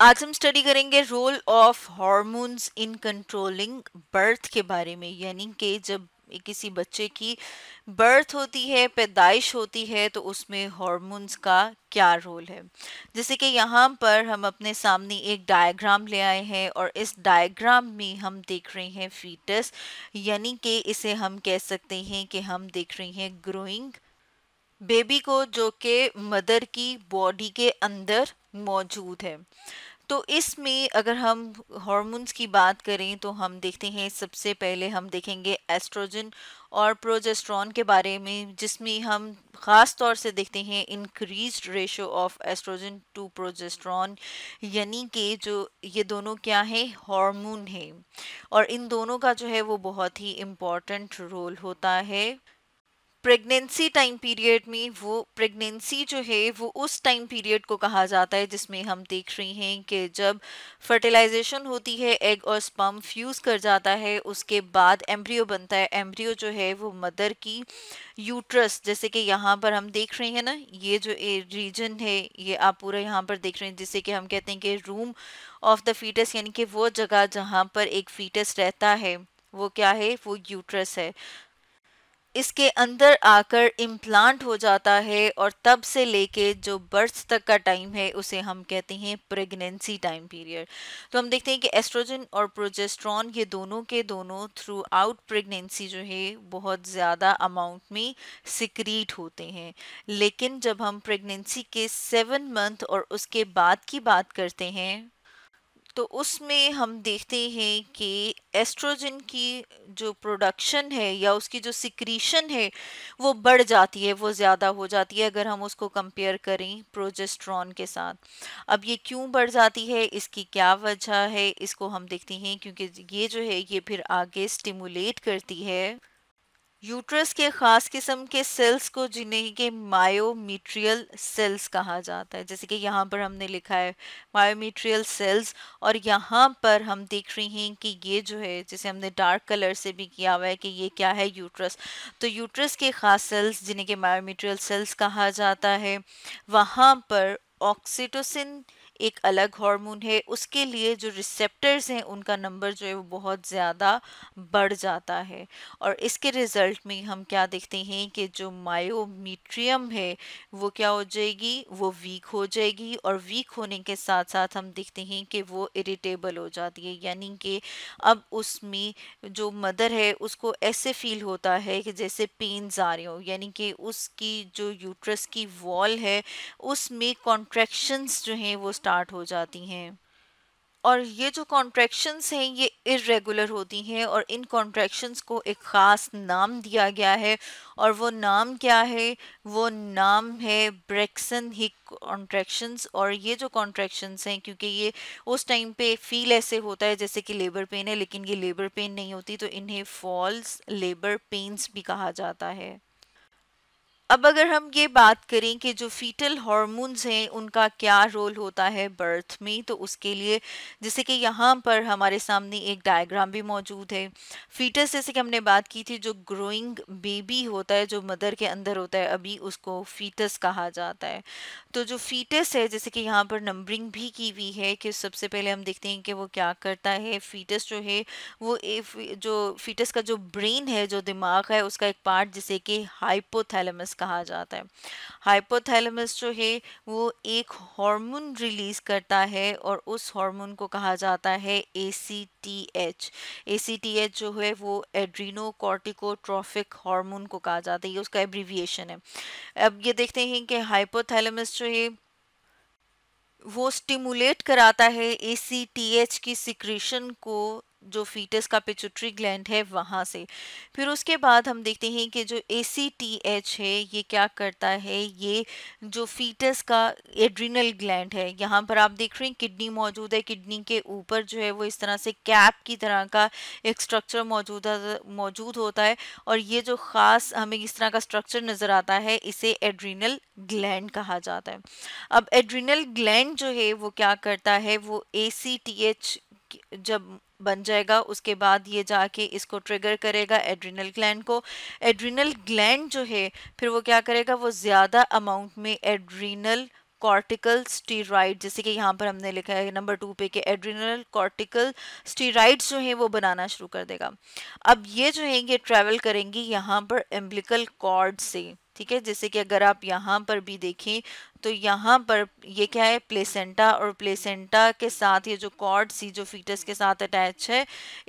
आज हम स्टडी करेंगे role of hormones in controlling birth के बारे में यानी कि जब किसी बच्चे की बर्थ होती है पैदाइश होती है तो उसमें हॉर्मोन्स का क्या रोल है जैसे कि यहाँ पर हम अपने सामने एक डायग्राम ले आए हैं और इस डायग्राम में हम देख रहे हैं फीटस यानी कि इसे हम कह सकते हैं कि हम देख रहे हैं ग्रोइंग बेबी को जो कि मदर की बॉडी के अंदर मौजूद है तो इसमें अगर हम हॉर्मोन्स की बात करें तो हम देखते हैं सबसे पहले हम देखेंगे एस्ट्रोजन और प्रोजेस्ट्रॉन के बारे में जिसमें हम ख़ास तौर से देखते हैं increase ratio of oestrogen to progesterone यानी कि जो ये दोनों क्या है हार्मोन है और इन दोनों का जो है वो बहुत ही इम्पॉर्टेंट रोल होता है प्रेगनेंसी टाइम पीरियड में वो प्रेगनेंसी जो है वो उस टाइम पीरियड को कहा जाता है जिसमें हम देख रहे हैं कि जब फर्टिलाइजेशन होती है एग और स्पम फ्यूज़ कर जाता है उसके बाद एम्ब्रियो बनता है एम्ब्रियो जो है वो मदर की यूट्रस जैसे कि यहाँ पर हम देख रहे हैं ना ये जो रीजन है ये आप पूरा यहाँ पर देख रहे हैं जिसे कि हम कहते हैं कि रूम ऑफ द फीटस यानी कि वो जगह जहाँ पर एक फीटस रहता है वो क्या है वो यूट्रस है इसके अंदर आकर इम्प्लांट हो जाता है और तब से लेके जो बर्थ तक का टाइम है उसे हम कहते हैं प्रेगनेंसी टाइम पीरियड तो हम देखते हैं कि एस्ट्रोजन और प्रोजेस्ट्रॉन ये दोनों के दोनों थ्रू आउट प्रेगनेंसी जो है बहुत ज़्यादा अमाउंट में सिक्रीट होते हैं लेकिन जब हम प्रेगनेंसी के सेवन मंथ और उसके बाद की बात करते हैं तो उसमें हम देखते हैं कि एस्ट्रोजन की जो प्रोडक्शन है या उसकी जो सिक्रीशन है वो बढ़ जाती है वो ज़्यादा हो जाती है अगर हम उसको कंपेयर करें प्रोजेस्ट्रॉन के साथ अब ये क्यों बढ़ जाती है इसकी क्या वजह है इसको हम देखते हैं क्योंकि ये जो है ये फिर आगे स्टिमुलेट करती है यूट्रस के ख़ास किस्म के सेल्स को जिन्हें के मायोमीट्रियल सेल्स कहा जाता है जैसे कि यहाँ पर हमने लिखा है मायोमीट्रियल सेल्स और यहाँ पर हम देख रहे हैं कि ये जो है जैसे हमने डार्क कलर से भी किया हुआ है कि ये क्या है यूट्रस तो यूट्रस के ख़ास सेल्स जिन्हें के मायोमीट्रियल सेल्स कहा जाता है वहाँ पर ऑक्सीटोसिन एक अलग हार्मोन है उसके लिए जो रिसेप्टर्स हैं उनका नंबर जो है वो बहुत ज़्यादा बढ़ जाता है और इसके रिज़ल्ट में हम क्या देखते हैं कि जो मायोमीट्रियम है वो क्या हो जाएगी वो वीक हो जाएगी और वीक होने के साथ साथ हम देखते हैं कि वो इरिटेबल हो जाती है यानी कि अब उसमें जो मदर है उसको ऐसे फील होता है कि जैसे पेन्स आ रहे हो यानी कि उसकी जो यूट्रस की वॉल है उसमें कॉन्ट्रैक्शंस जो हैं वो स्टार्ट हो जाती हैं और ये जो कॉन्ट्रैक्शंस हैं ये इरेगुलर होती हैं और इन कॉन्ट्रैक्शंस को एक ख़ास नाम दिया गया है और वो नाम क्या है वो नाम है ब्रेक्सन ही कॉन्ट्रैक्शंस और ये जो कॉन्ट्रैक्शंस हैं क्योंकि ये उस टाइम पे फील ऐसे होता है जैसे कि लेबर पेन है लेकिन ये लेबर पेन नहीं होती तो इन्हें फॉल्स लेबर पेन्स भी कहा जाता है अब अगर हम ये बात करें कि जो फीटल हॉर्मोन्स हैं उनका क्या रोल होता है बर्थ में तो उसके लिए जैसे कि यहाँ पर हमारे सामने एक डायग्राम भी मौजूद है फीटस जैसे कि हमने बात की थी जो ग्रोइंग बेबी होता है जो मदर के अंदर होता है अभी उसको फीटस कहा जाता है तो जो फीटस है जैसे कि यहाँ पर नंबरिंग भी की हुई है कि सबसे पहले हम देखते हैं कि वो क्या करता है फीटस जो है वो जो फीटस का जो ब्रेन है जो दिमाग है उसका एक पार्ट जैसे कि हाइपोथैलमस कहा जाता है हाइपोथैलेमस जो है वो एक हार्मोन रिलीज करता है और उस हार्मोन को कहा जाता है A C T H A C T H जो है वो एड्रीनो कॉर्टिकोट्रॉफिक हार्मोन को कहा जाता है ये उसका एब्रीविएशन है अब ये देखते हैं कि हाइपोथैलेमस जो है वो स्टिमुलेट कराता है ए सी टी एच की सिक्रेशन को जो फीटस का पिचुट्री ग्लैंड है वहाँ से फिर उसके बाद हम देखते हैं कि जो ए है ये क्या करता है ये जो फीटस का एड्रिनल ग्लैंड है यहाँ पर आप देख रहे हैं किडनी मौजूद है किडनी के ऊपर जो है वो इस तरह से कैप की तरह का एक स्ट्रक्चर मौजूद मौजूद होता है और ये जो ख़ास हमें इस तरह का स्ट्रक्चर नज़र आता है इसे एड्रिनल ग्लैंड कहा जाता है अब एड्रिनल ग्लैंड जो है वो क्या करता है वो ए जब बन जाएगा उसके बाद ये जाके इसको ट्रिगर करेगा एड्रिनल ग्लैंड को एड्रिनल ग्लैंड जो है फिर वो क्या करेगा वो ज़्यादा अमाउंट में एड्रिनल कॉर्टिकल स्टीराइड जैसे कि यहाँ पर हमने लिखा है नंबर टू पे कि एड्रिनल कॉर्टिकल स्टीराइड्स जो हैं वो बनाना शुरू कर देगा अब ये जो है ये ट्रैवल करेंगी यहाँ पर एम्बलिकल कॉर्ड से ठीक है जैसे कि अगर आप यहाँ पर भी देखें तो यहाँ पर ये क्या है प्लेसेंटा और प्लेसेंटा के साथ ये जो कॉर्ड सी जो फीटस के साथ अटैच है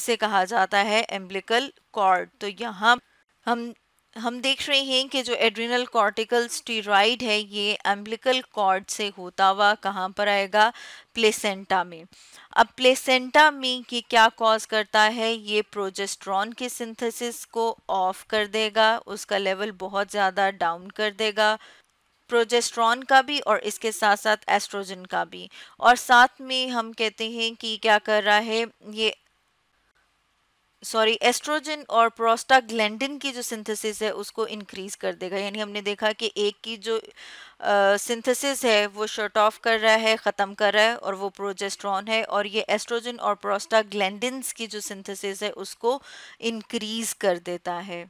इसे कहा जाता है एम्बलिकल कॉर्ड तो यहाँ हम हम देख रहे हैं कि जो एड्रिनल कॉर्टिकल स्टीराइड है ये एम्बलिकल कॉर्ड से होता हुआ कहाँ पर आएगा प्लेसेंटा में अब प्लेसेंटा में ये क्या कॉज करता है ये प्रोजेस्ट्रॉन के सिंथेसिस को ऑफ कर देगा उसका लेवल बहुत ज़्यादा डाउन कर देगा प्रोजेस्ट्रॉन का भी और इसके साथ साथ एस्ट्रोजन का भी और साथ में हम कहते हैं कि क्या कर रहा है ये सॉरी एस्ट्रोजन और प्रोस्टाग्लैंडिन की जो सिंथेसिस है उसको इंक्रीज कर देगा यानी हमने देखा कि एक की जो सिंथेसिस है वो शर्ट ऑफ कर रहा है ख़त्म कर रहा है और वो प्रोजेस्ट्रॉन है और ये एस्ट्रोजन और प्रोस्टाग्लैंडिन की जो सिंथेसिस है उसको इंक्रीज कर देता है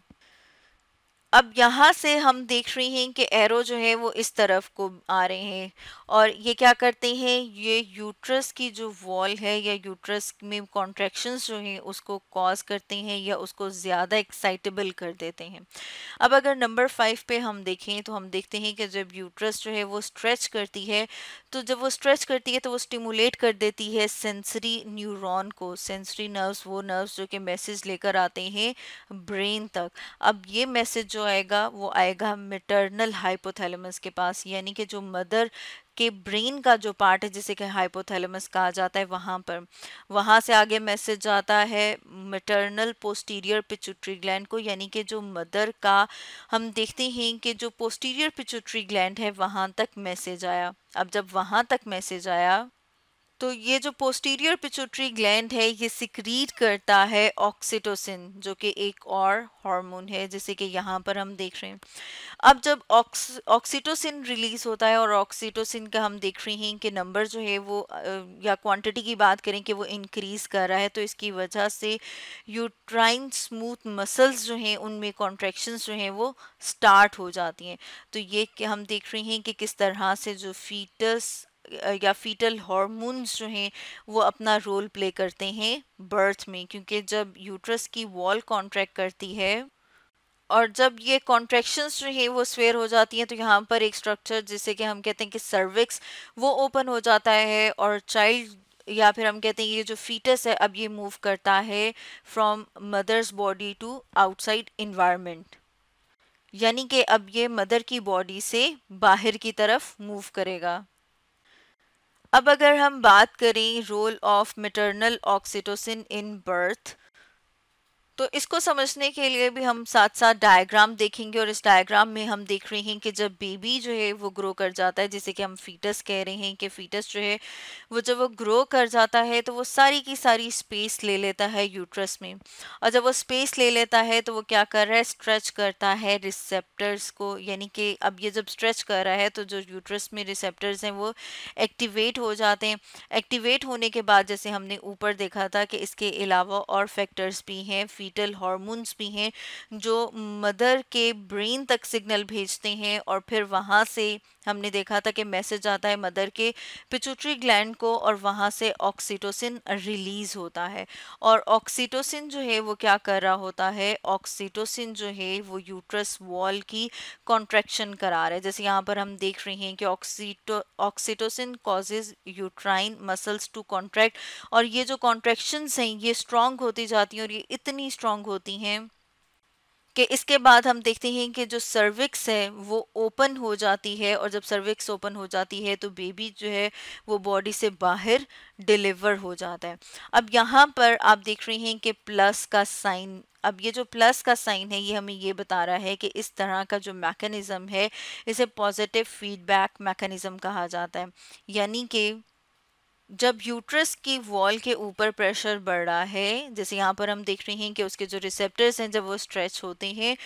अब यहाँ से हम देख रहे हैं कि एरो जो है वो इस तरफ को आ रहे हैं और ये क्या करते हैं ये यूट्रस की जो वॉल है या यूट्रस में कॉन्ट्रैक्शंस जो हैं उसको कॉज करते हैं या उसको ज़्यादा एक्साइटेबल कर देते हैं अब अगर नंबर फाइव पे हम देखें तो हम देखते हैं कि जब यूट्रस जो है वो स्ट्रेच करती है तो जब वो स्ट्रेच करती है तो वो स्टिमुलेट कर देती है सेंसरी न्यूरोन को सेंसरी नर्व्स वो नर्व्स जो कि मैसेज लेकर आते हैं ब्रेन तक अब ये मैसेज जो आएगा वो आएगा मेटर्नल हाइपोथैलेमस के पास यानी कि जो मदर के ब्रेन का जो पार्ट है जिसे कि हाइपोथैलेमस कहा जाता है वहाँ पर वहाँ से आगे मैसेज जाता है मेटर्नल पोस्टीरियर पिचुट्री ग्लैंड को यानी कि जो मदर का हम देखते हैं कि जो पोस्टीरियर पिचुट्री ग्लैंड है वहाँ तक मैसेज आया अब जब वहाँ तक मैसेज आया तो ये जो पोस्टीरियर पिचोट्री ग्लैंड है ये सिक्रीट करता है ऑक्सीटोसिन जो कि एक और हार्मोन है जैसे कि यहाँ पर हम देख रहे हैं अब जब ऑक्स ऑक्सीटोसिन रिलीज़ होता है और ऑक्सीटोसिन का हम देख रहे हैं कि नंबर जो है वो या क्वांटिटी की बात करें कि वो इंक्रीज़ कर रहा है तो इसकी वजह से यूट्राइन स्मूथ मसल्स जो हैं उनमें कॉन्ट्रेक्शन जो हैं वो स्टार्ट हो जाती हैं तो ये हम देख रहे हैं कि किस तरह से जो फीटस या फीटल हॉर्मोन्स जो हैं वो अपना रोल प्ले करते हैं बर्थ में क्योंकि जब यूट्रस की वॉल कॉन्ट्रैक्ट करती है और जब ये कॉन्ट्रेक्शंस जो हैं वो स्वेयर हो जाती हैं तो यहाँ पर एक स्ट्रक्चर जिसे कि हम कहते हैं कि सर्विक्स वो ओपन हो जाता है और चाइल्ड या फिर हम कहते हैं ये जो फीटस है अब ये मूव करता है from mother's body to outside environment यानी कि अब ये मदर की बॉडी से बाहर की तरफ मूव करेगा अब अगर हम बात करें role of maternal oxytocin in birth तो इसको समझने के लिए भी हम साथ साथ डायग्राम देखेंगे और इस डायग्राम में हम देख रहे हैं कि जब बेबी जो है वो ग्रो कर जाता है जिसे कि हम फीटस कह रहे हैं कि फीटस जो है वो जब वो ग्रो कर जाता है तो वो सारी की सारी स्पेस ले लेता है यूट्रस में और जब वो स्पेस ले लेता है तो वो क्या कर रहा है स्ट्रेच करता है रिसेप्टर्स को यानी कि अब ये जब स्ट्रेच कर रहा है तो जो यूट्रस में रिसेप्टर्स हैं वो एक्टिवेट हो जाते हैं एक्टिवेट होने के बाद जैसे हमने ऊपर देखा था कि इसके अलावा और फैक्टर्स भी हैं फी फीटल हॉर्मोन्स भी हैं जो मदर के ब्रेन तक सिग्नल भेजते हैं और फिर वहाँ से हमने देखा था कि मैसेज आता है मदर के पिचुटरी ग्लैंड को और वहाँ से ऑक्सीटोसिन रिलीज़ होता है और ऑक्सीटोसिन जो है वो क्या कर रहा होता है ऑक्सीटोसिन जो है वो यूट्रस वॉल की कॉन्ट्रैक्शन करा रहा है जैसे यहाँ पर हम देख रहे हैं कि oxyto oxytocin causes uterine muscles to contract और ये जो कॉन्ट्रेक्शन हैं ये स्ट्रॉन्ग होती जाती हैं और ये इतनी स्ट्रांग होती हैं कि इसके बाद हम देखते हैं कि जो सर्विक्स है वो ओपन हो जाती है और जब सर्विक्स ओपन हो जाती है तो बेबी जो है वो बॉडी से बाहर डिलीवर हो जाता है अब यहाँ पर आप देख रहे हैं कि प्लस का साइन अब ये जो प्लस का साइन है ये हमें ये बता रहा है कि इस तरह का जो मैकेनिज़्म है इसे पॉजिटिव फीडबैक मैकेनिज़्म कहा जाता है यानी कि जब यूट्रस की वॉल के ऊपर प्रेशर बढ़ रहा है जैसे यहाँ पर हम देख रहे हैं कि उसके जो रिसेप्टर्स हैं जब वो स्ट्रेच होते हैं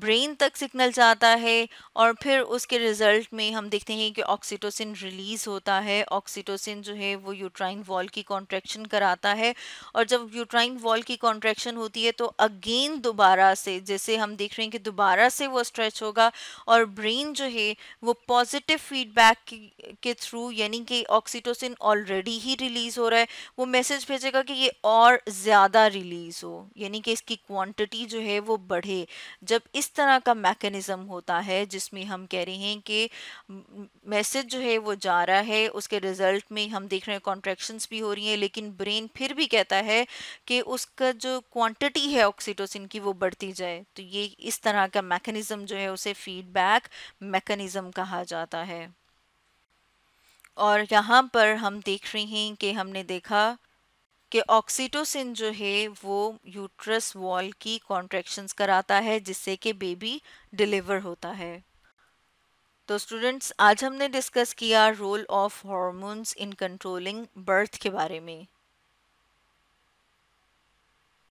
ब्रेन तक सिग्नल जाता है और फिर उसके रिजल्ट में हम देखते हैं कि ऑक्सीटोसिन रिलीज़ होता है ऑक्सीटोसिन जो है वो यूट्राइन वॉल की कॉन्ट्रेक्शन कराता है और जब यूट्राइन वॉल की कॉन्ट्रेक्शन होती है तो अगेन दोबारा से जैसे हम देख रहे हैं कि दोबारा से वो स्ट्रेच होगा और ब्रेन जो है वो पॉजिटिव फीडबैक के थ्रू यानी कि ऑक्सीटोसिन ऑलरेडी ऑलरेडी ही रिलीज़ हो रहा है वो मैसेज भेजेगा कि ये और ज़्यादा रिलीज़ हो यानी कि इसकी क्वांटिटी जो है वो बढ़े जब इस तरह का मैकेनिज़्म होता है जिसमें हम कह रहे हैं कि मैसेज जो है वो जा रहा है उसके रिज़ल्ट में हम देख रहे हैं कॉन्ट्रेक्शन भी हो रही हैं लेकिन ब्रेन फिर भी कहता है कि उसका जो क्वान्टिटी है ऑक्सीटोसिन की वो बढ़ती जाए तो ये इस तरह का मैकेनिज़्म जो है उसे फीडबैक मैकेनिज़्म कहा जाता है और यहाँ पर हम देख रहे हैं कि हमने देखा कि ऑक्सीटोसिन जो है वो यूट्रस वॉल की कॉन्ट्रैक्शंस कराता है जिससे कि बेबी डिलीवर होता है तो स्टूडेंट्स आज हमने डिस्कस किया role of hormones in controlling birth के बारे में